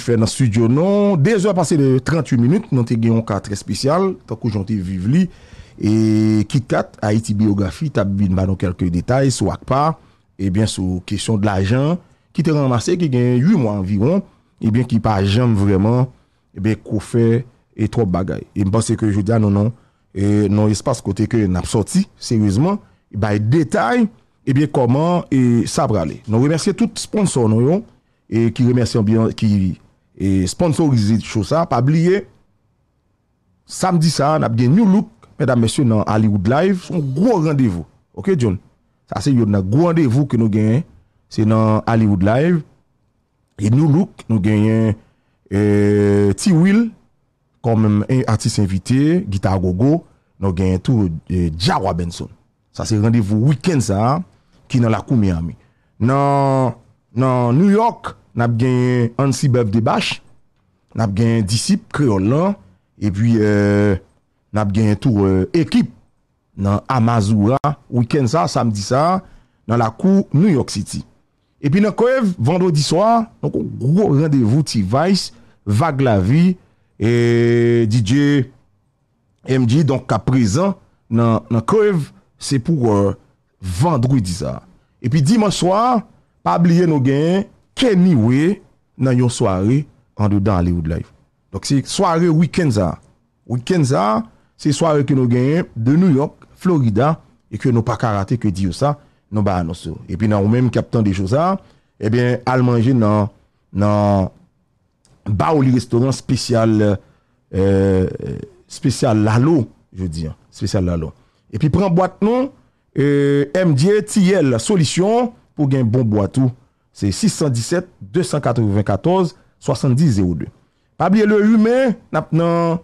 fè nan studio nou. Dez ou a passe de 38 minute, nou te gen yon ka trè spesyal, to kou jante vive li e kit kat, Haiti Biographie tabi bin ba nou kelke detay sou akpa e bien sou kesyon de la jan ki te ramase ki gen yu mwa anviron, e bien ki pa jan vreman, e bien kou fè e trop bagay. E mpase ke joudan ah, nou nan e nou espase kote ke napsoti seryouzman, e bay detay e bien koman e sabra le. Nou remersye tout sponsor nou yon e ki remersye yon biyan ki yi E sponsorize chou sa Pabliye Samdi sa nap gen New Look Mèdam mèsyon nan Hollywood Live Son gro randevou Ok John Sa se yon nan gro randevou Kè nou gen Se nan Hollywood Live E New Look Nou gen euh, Tiwil Kòm mèm Artist invité Gitar go go Nou gen tout euh, Jawa Benson Sa se randevou Weekend sa Kè nan la kou Miami Nan Nan New York Kè nap gen Ansi Bevdebash, nap gen Disip Kriolan, epi euh, nap gen tout euh, ekip nan Amazou la, wikend sa, samdi sa, nan la kou New York City. Epi nan kwev, vendredi swa, nou kou randevou ti vice, vague la vi, e DJ MJ, donk ka prezan, nan kwev, se pou vendredi sa. Epi diman swa, pabliye nou gen Amazou, ken ni we nan yon soare an do dan Hollywood Life. Soare Weekends a. Weekends a, se soare ke nou genye de New York, Florida, e ke nou pa karate ke diyo sa, nou ba anosou. E pi nan ou menm kapten de chosa, e ben al manje nan nan ba ou li restoran spesyal euh, spesyal lalo, je di, spesyal lalo. E pi pren boat nou, euh, M.J. T.L. Solisyon pou gen bon boat ou Se 617, 294, 70, 02. Pabliye lè yume, nap nan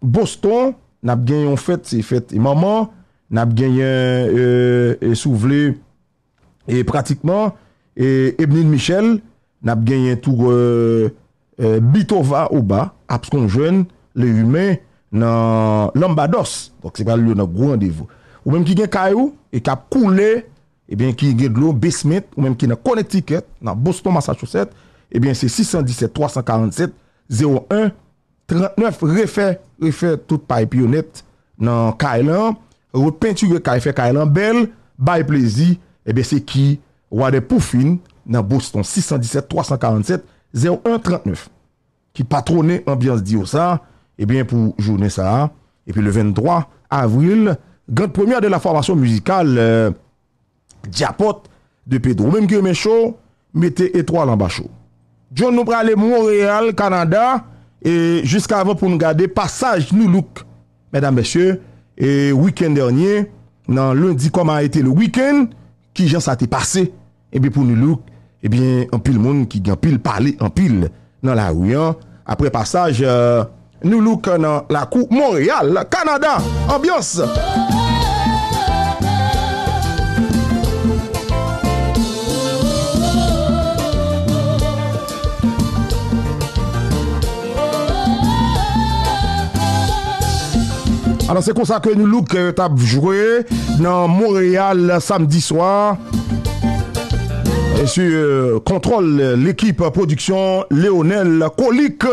Boston, nap genyon fèt se fèt imaman, nap genyon euh, souvle, e pratikman, e Ebnen Michel, nap genyon touro euh, euh, Bitova ou ba, ap skonjwen lè yume nan Lombados. Dok se pali lè nan Gouandevo. Ou menm ki gen kayou, e kap koule, ki gen glou, besmet, ou menm ki nan konetiket nan Boston Massachusset, se 617-347-01-39, refe tout pa epiyonet nan Kailan, ou peintu ge ka efek Kailan bel, bay plezi, eh se ki wade pou fin nan Boston 617-347-01-39, ki patronen ambyans diyo sa, e eh ben pou jounen sa, e pen le 23 avril, gant premier de la formasyon musikal, euh, diapote de pedro. Mèm ki yon mèchou, mète etro alambachou. Joun nou pralè Montréal, Kanada, et jusqu'avant pou nou gade passage nou louk. Mèdam mèchou, et week-end dernyè, nan lundi kom a ete le week-end, ki jan sa te pase. Et bi pou nou louk, et bi anpil moun ki gyan pil pali, anpil nan la ouyan. Apre passage, euh, nou louk nan euh, la kou Montréal, Kanada. Ambyons! Anan se kon sa ke nou louk euh, tab jwè nan Montreal euh, samdi swa. E si kontrol euh, l'ekip prodiksyon Leonel Kolik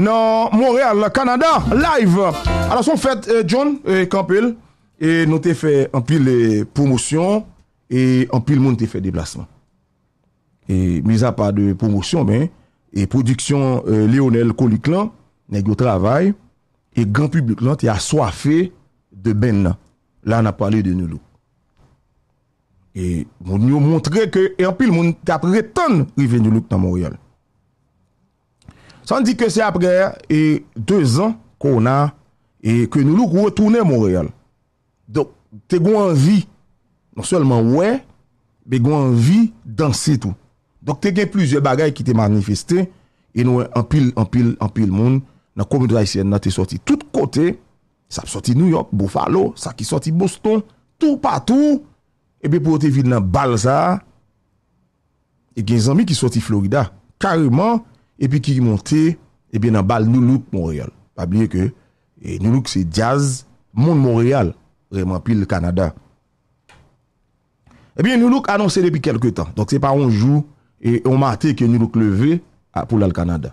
nan Montreal, Kanada, live. Anan son fèt John Kampel, e nou te fè anpil promosyon, e anpil moun te fè deplasman. E mizan pa de promosyon men, e prodiksyon Leonel Kolik lan, neg yo travay, E gen publik lan te a swafe de ben nan. La an a pale de Noulou. E moun yo montre ke en pil moun te apre ton rive Noulou nan Montreal. San di ke se apre e 2 an kon na e ke Noulou kou retoune Montreal. Dok te gwen vi, non selman wè, be gwen vi dansi tou. Dok te gen pluzie bagay ki te manifeste e nou en pil, en pil, en pil moun nan Komido Aisyen nan te sorti tout kote sa ap sorti New York, Buffalo sa ki sorti Boston, tout patou ebe pou ote vide nan bal za e gen zanmi ki sorti Florida kariman ebi ki monte ebe nan bal Noulouk, Montréal pabliye ke e Noulouk se jazz moun Montréal reman pil Kanada ebi Noulouk anonsen epi kelke tan donk se pa on jou e on mate ke Noulouk leve ah, pou lal Kanada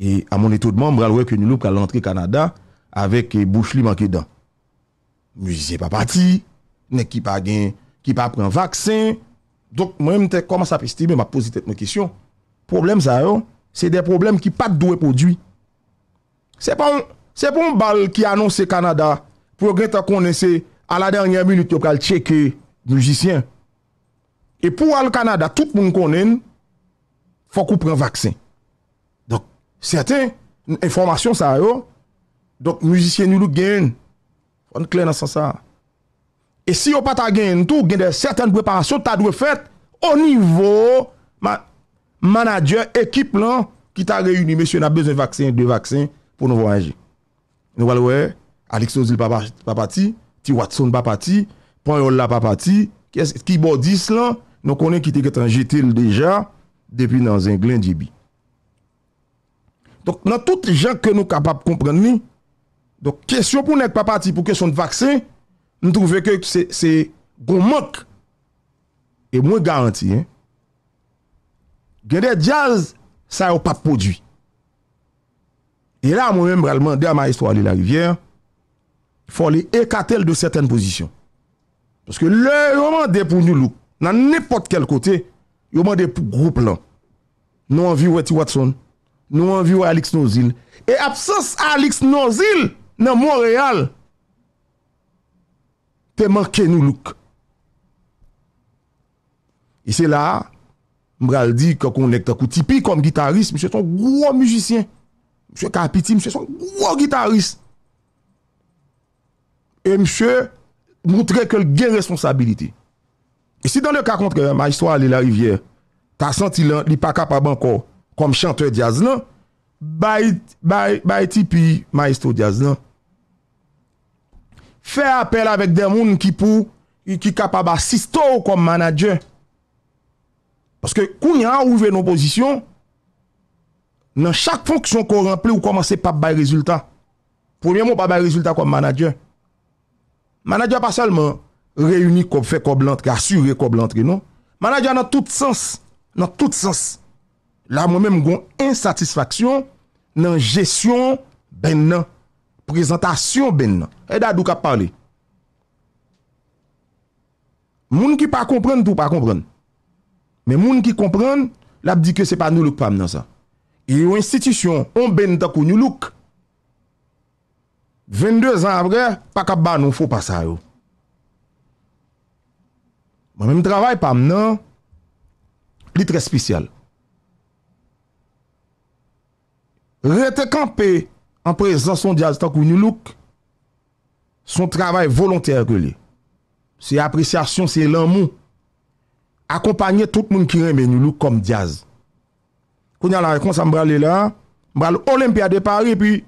E a mon eto d'man, mbrel wey ke nilou pral antre Kanada avek bouch eh, li manke dan. Mwen jisey pa pati, nek ki pa gen, ki pa pren vaksen, dok mwen mte komas ap estime, mwen mwen pose tet mwen kisyon. Problem zayon, se de problem ki pat do e podwi. Se pou mbal ki anonsi Kanada, pou gen ta konese, a la dernyan minute yo pral cheke mwen jisyen. E pou al Kanada, tout moun konen, fok ou pren vaksen. Serte, informasyon sa yo Donk moujisyen nou nou gen Fon klen asan sa E si yo pata gen tou Gen de serte preparasyon ta dwe fet O nivou Manager, ekip lan Ki ta reyouni mesye nan bezon vaksen De vaksen pou nou vwa enje Nou walwe, Alexon Zil papati Ti Watson papati Pon Yola papati Ki bodis lan, nou konen ki te ketan jetel Deja, depi nan zenglen jebi Donk nan touti jen ke nou kapap kompren mi, donk kesyon pou nèk pa pati pou kesyon de vaksen, nou trouve ke se goun mok, e mwen garanti. Gwende jaz, sa yo pa podwi. E la mwen mwen mwen de a ma histo alè la rivyèr, fò li ekatèl de sèten pozisyon. Pòske lè yo mwen de pou nou lou, nan nèpot kel kote, yo mwen de pou groupe lan. Nou an vi wè ti wè tson, Nou an viwa Alex Nozil. E apsos Alex Nozil nan Montreal, te manke nou luk. E se la, mral di kakou nek takou tipi kom gitarist, mse son gwo mjishyen, mse kapiti, mse son gwo gitarist. E mse mwotre ke l gen responsabilite. E se dan le kakontre, ma iswa li la rivye, ta senti li pakap abanko, kom chanteur diaz nan, bay ti pi maestro diaz nan. Fè apel avèk demoun ki pou, ki kapab asisto ou kom manager. Paske kou nyan ouve nou pozisyon, nan chak fonksyon ko rempli ou komanse pap bay rezultat. Pou mè moun pap bay rezultat kom manager. Manager pa salman, reyouni kop fè kop lantri, asyure kop lantri nou. Manager nan tout sens, nan tout sens. la mwen mwen mwen gwen insatisfaksyon nan jesyon ben nan, prezentasyon ben nan, edadou kap pale. Moun ki pa kompren, tou pa kompren, men moun ki kompren, la bi di ke se pa nou luk pam nan sa. E yo institisyon, on ben takou nou luk, 22 an apre, pa kap ban nou, fwo pa sa yo. Mwen mwen mwen travay pam nan, li tre spisyal. rete kampe an prezon son diaz tan kou nou luk son travay volonter ke li. Se apresyasyon, se lan moun akompanyen tout moun ki reme nou luk kom diaz. Kou nyan la rekonsan mbra le la, mbra le olimpia de pari, pi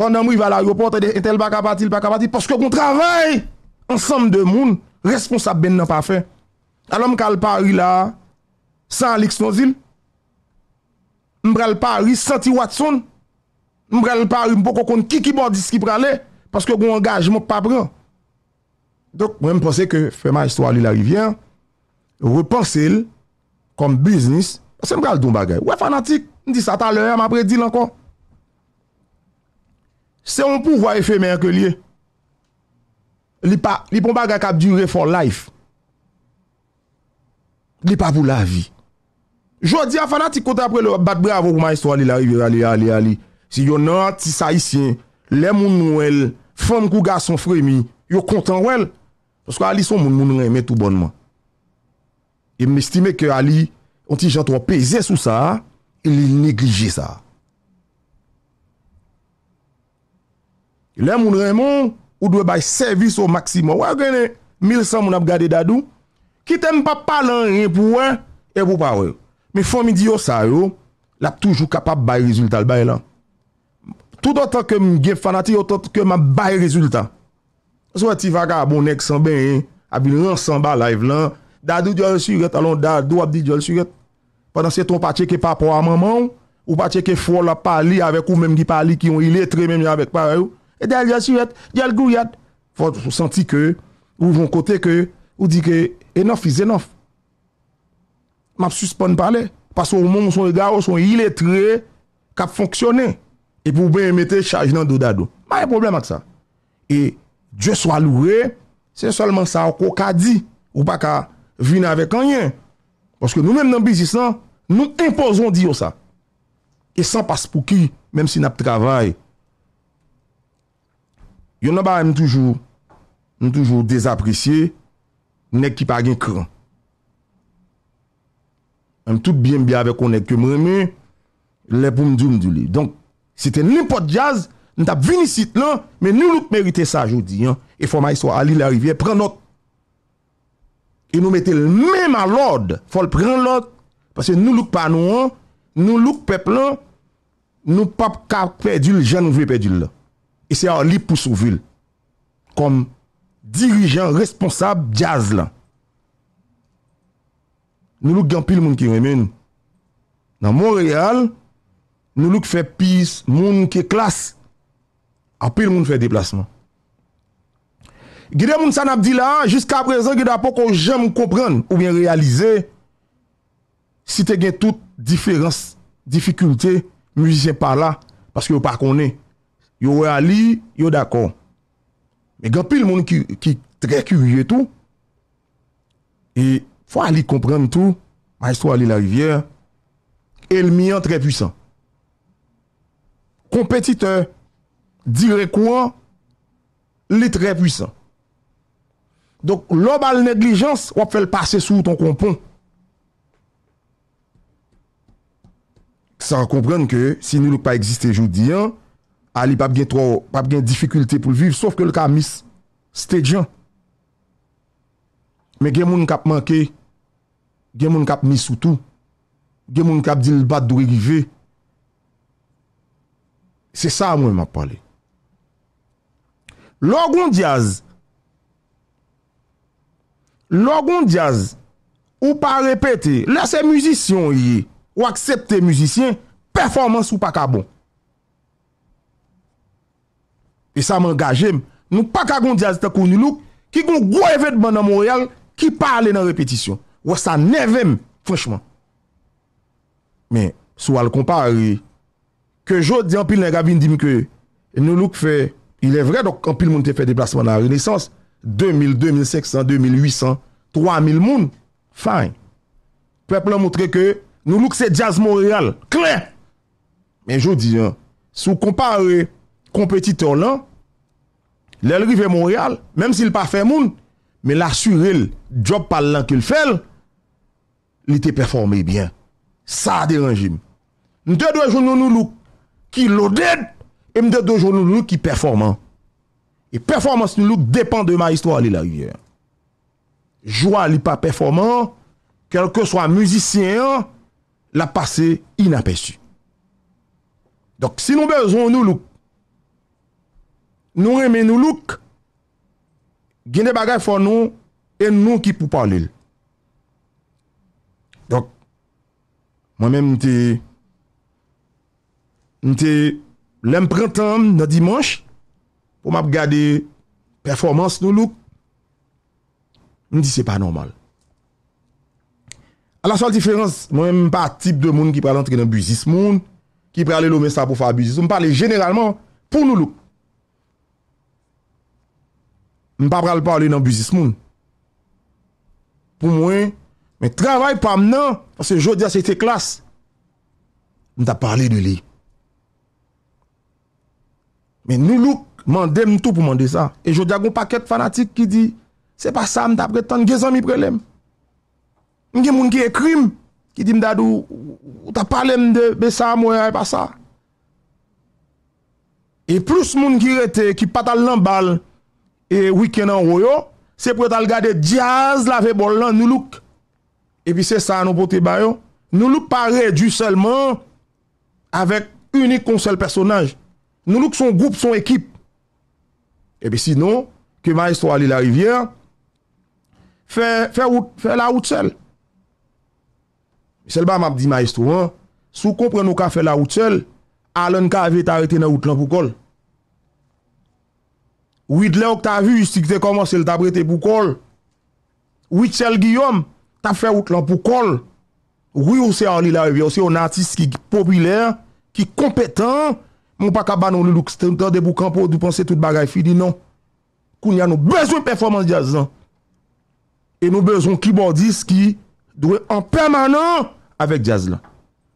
pandan mou i va l'aeroport, etel baka pati, baka pati, poske kon travay an samm de moun responsab ben nan pa fe. Alam kal pari la, san l'eksnozil, mbrel pari santi watson, mbrel pari mpo koko koun ki ki bon diski prale, paske goun angaj moun papran. Dok mwen mponse ke fèman histwa li la rivyen, reponse l, konm biznis, se mbrel don bagay, wè fanatik, ndi satan lèm apre dil ankon. Se yon pou vwa efèmer ke li, li pou bagay kapdure for life, li pa vou la vi. Jodi a fana ti konta apre le batbre avon ou ma yiswa ali la rivi ali ali ali. Si yo nan ti saisyen, le moun nou el, fon kou gason fremi, yo kontan ou el. Paswa ali son moun nou nou eme tou bonman. E mestime ke ali, onti jantou peze sou sa, e li neglije sa. Le moun nou eme ou dwe bay servis ou maksimo. Ou e geni, mil san moun ap gade dadou, kitem pa palan yon pou an, e pou paron. Me fò mi di yo sa yo, l ap toujou kapap bay rezultat l bay lan. Tout an tan kem gen fanati, an tan tan kem an bay rezultat. Sò wè ti wak a bon ek san ben, a bin ren san ba live lan, dadou diyo l suret, alon dadou ap diyo l suret. Pwè nan se ton pa cheke pa po a maman ou, ou pa cheke fò la pali avèk ou mèm ki pali ki yon ilè tre mèm yon avèk pa yo, e diyo l suret, diyo l goyat. Fò sò senti kè, ou joun kote kè, ou di kè, enof is enof. M ap suspon panè. Pasou ou moun ou son eda ou son ilè trè kap fonksyonè. E pou ben y metè chaj nan do dadou. M a yè problem ak sa. E djè swa louè, se solman sa ou ko ka di, ou pa ka vin avè kanyè. Poske nou mèm nan bizisan, nou impozon di yo sa. E san pas pou ki, mèm si nap travay. Yo nan ba m toujou, m toujou dezaprisye, nek ki pa gen kran. Mèm tout bièm biè avè konè kèm remè, lè pou mdou mdou li. Donk, se te nèm pot jazz, nè tap vini sit lè, mè nou loup merite sa joudi. E fò mè iswa ali lè rivye, pren lòt. E nou mette lè mèm alòd, fò lè pren lòt. Pase nou loup panou an, nou loup pep lè, nou pap kap pèdil, jan nou vè pèdil lè. E se a li pou souvil, kom dirijan responsab jazz lè. nou louk gen pil moun ki remen. Nan Montreal, nou louk fe pis moun ki klas, apil moun fe deplasman. Gide moun San Abdila, jiska prezon gida pou kon jen moun kopren, ou bien realize, site gen tout diferans, difikulte, mou jen pa la, paske yo pa konen. Yo reali, yo dako. Men gen pil moun ki tre kurye tou, e Fwa li komprende tou, ma estwa li la rivyè, el mi an tre pwisan. Kompetite, dire kouan, li tre pwisan. Donk, lobal neglijans, wap fèl pase sou ton kompon. San komprende ke, si nou loupa eksiste joudi an, a li pa bgen tro, pa bgen difikulte pou viv, sof ke luka mis, ste djan. Me gen moun kap manke, gen moun kap misoutou, gen moun kap dil bat do rive. Se sa mwen ma pali. Lò goun diaz, lò goun diaz, ou pa repete, lese mouzisyon yi, ou aksepte mouzisyen, performans ou pa ka bon. E sa man gajem, nou pa ka goun diaz te koni loup, ki goun gwevet ban nan moun yal, pa ale nan repetisyon. Ou sa nevem fweshman. Men, sou al kompare ke jodi an pil nan gabin dim ke nou luk fe il e vre, dok an pil moun te fe deplasman nan renesans, 2000, 2600, 2800, 3000 moun. Fayn. Pepl an moutre ke nou luk se jazz Montréal. Kler! Men jodi sou kompare kompetitor lan, lelrive Montréal, menm si l pa fe moun, Men la suril, job pal lan ki l fel, li te performe bien. Sa de rejim. Mde dojoun nou nou luk ki loded, e mde dojoun nou luk ki performan. E performans nou luk depan de ma istwa li la riyer. Jwa li pa performan, kelke swa muzisyen, la pase inapesu. Dok si nou bezon nou luk, nou reme nou luk, gen de bagay fò nou, en nou ki pou pòlil. Dok, mwen men mwen te, mwen te, lèm printanm nan dimanche, pou mwen ap gade performans nou loup, mwen di se pa normal. A la sol diferans, mwen men pa tip de moun ki pral entre nan buzis moun, ki pral el omesta pou fò buzis moun, mwen pale generalman pou nou loup. m pa pral pale nan buzis moun. Pou mwen, me travay pa m nan, fase Jodia se te klas, m ta pale de li. Me nilou mande m tou pou mande sa, e Jodia goun paket fanatik ki di, se pa sa m ta pretan gezan mi prelem. M gen moun ki e krim, ki di m dadou, ou ta pale m de besa mwen e pa sa. E plus moun ki rete, ki patal nan bal, E wikè nan royo, se pre tal gade jaz la ve bol nan noulouk. E pi se sa nan pote bayo, noulouk pare du selman avèk unik kon sel personaj. Noulouk son goup, son ekip. E pi sinon, ke maestro Ali Larivière fè la oud sel. Selba map di maestro, sou kompre nou ka fè la oud sel, alen ka avè t'arete nan oud lan pou kol. Ouid le ouk ta vi, si ki te komanse le tabrete pou kol. Ouid sel Guillaume, ta fe ouk lan pou kol. Ouid ou se an li la revi, ou se yon artist ki popüler, ki kompetan. Moun pa kaban nou li luk stentan de bou kampo, dupanse tout bagay fi, di nou. Koun ya nou bezon performans jazz lan. E nou bezon keyboardist ki dwe en permanent avek jazz lan.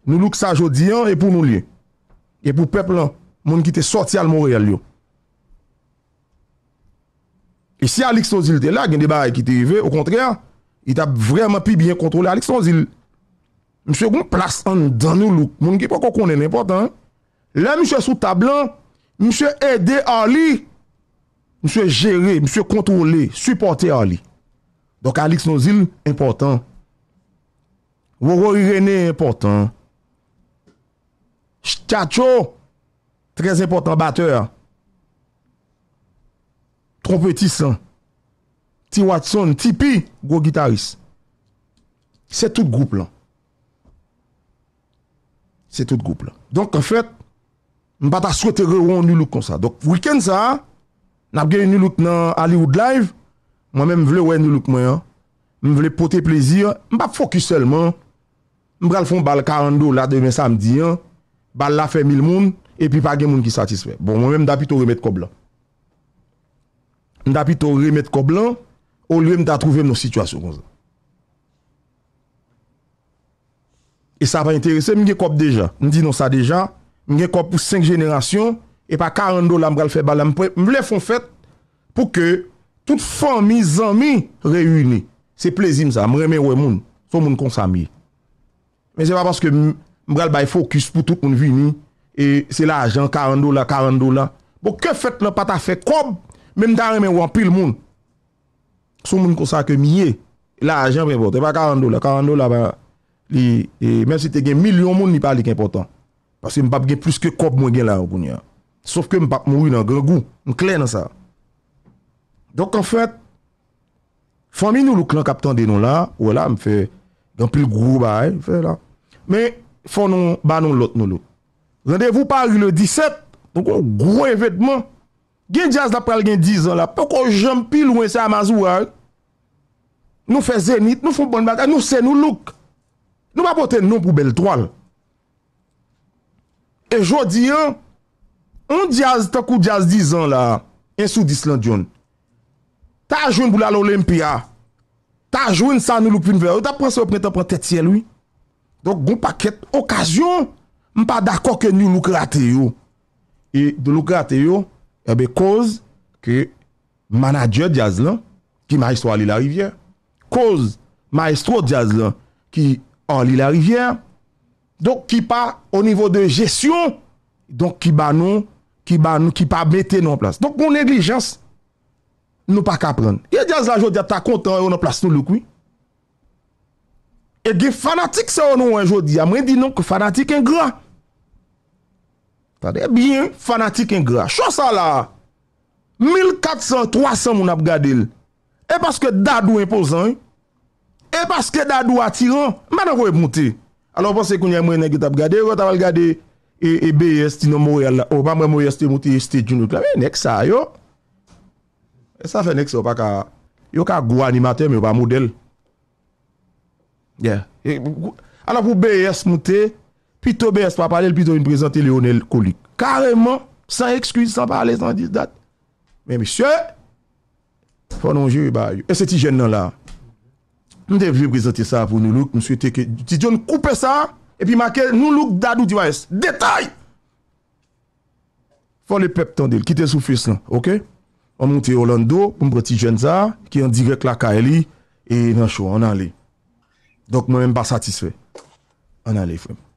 Nou luk sa jodi an, e pou nou li. E pou pepl lan, moun ki te sorti al moray al yo. E si Alix Nozil te la, gen debaye ki te yive, ou kontrè, i ta vreman pi bien kontrole Alix Nozil. Mse goun plas an dan nou loup, moun ki pou kon konen important. La mse sou tablan, mse ede Ali, mse jere, mse kontrole, supporte Ali. Dok Alix Nozil, important. Woro Irene, important. Chachou, tres important bateur. kompetisan, ti watson, ti pi, gwo gitaris. Se tout group lan. Se tout group lan. Donk an fèt, mbata souwete rewoun nilouk kon sa. Donk wikend sa, nab genye nilouk nan Hollywood Live, mwen mèm vle wè nilouk mwen, mwen vle pote plezir, mbap fokus selman, mbalfon bal karando la devè samdi, bal la fè mil moun, epi pa gen moun ki satisfè. Bon, mwen mèm da pito remèd kob lan. m da pi tou remet kob lan, ou lè m da trouve m nou situasyon kon zan. E sa pa interese, m gen kob deja, m di nou sa deja, m gen kob pou 5 jenerasyon, e pa 40 dola m bral fè balan, m le fon fèt pou ke tout fami zanmi reyouni. Se plezim sa, m reme wè moun, fò moun konsami. Men se pa paske m bral bay fokus pou tout moun vini, e se la ajan 40 dola, 40 dola, pou ke fèt lè pata fè kob Mem dare men wampil moun, sou moun konsa ke miye, la ajen mwen bote. E pa karando la, karando la, men si te gen milyon moun ni palik important. Pase m pap gen plus ke kop mwen gen la wakoun ya. Sof ke m pap moun nan gregou, m kle nan sa. Dok an fèt, fòm in nou lò klan kapitan de nou la, wè la, m fè, gampil grou ba e, m fè la. Men fòm nan banon lot nou lò. Zandevou pari lò 17, mwen kwen grou evètman, Gen jaz la pral gen dizan la, pok ou jom pi lwen se amazou al, nou fe zenit, nou fon bon bata, nou se nou luk. Nou pa pote nou pou bel toal. E jodi an, an jaz, tok ou jaz dizan la, en sou dislan dyon. Ta a jwen bula l'Olympia, ta a jwen sa nou luk pin ver, ou ta pranse ou prentan pran tet sien lui. Donk, goun paket, okasyon, m pa dakok ke nou luk rate yo. E, doun luk rate yo, Ebe koz ke manadyo diaz lan ki maestro a li la rivye. Koz maestro diaz lan ki a li la rivye. Donk ki pa o nivou de jesyon. Donk ki pa nou, ki pa nou, ki pa mette nou an plas. Donk bon neglijans nou pa ka pren. E diaz la jodi a ta kontan ou nan plas nou lou kwi. E gen fanatik se ou nou an jodi. A mwen di nou ki fanatik en gran. Tade, e bin fanatik en gra. Chosa la, 1400, 300 moun ap gadil. E paske dadou en posan, e paske dadou atiron, man an kowe mouti. Alon pos e kounye mwen negit ap gadil, wot aval gadil e BES ti nou mou el la, ou oh, pa mwen mou este mouti este juni. E sa fe neksa yo. E sa fe neksa yo pa ka, yo ka gwa ni matem yo pa moutel. Yeah. E, Alon pou BES mouti, Pi tobe es pa pale, pi do yon prezante Leonel Kolik. Kareman, san ekskuse, san pale, san dis dat. Men, misye, fonon jiri ba yon. E se ti jen nan la, nou te vye prezante sa avon nou luk, mswe teke, ti dyon koupe sa, e pi make nou luk dadou diwa es. Detay! Fon le pep tande, ki te soufise nan, ok? On monte Yolando, pou mbre ti jen za, ki yon direk la ka eli, e nan chou, an ale. Dok nou em ba satisfe. An ale, fwem.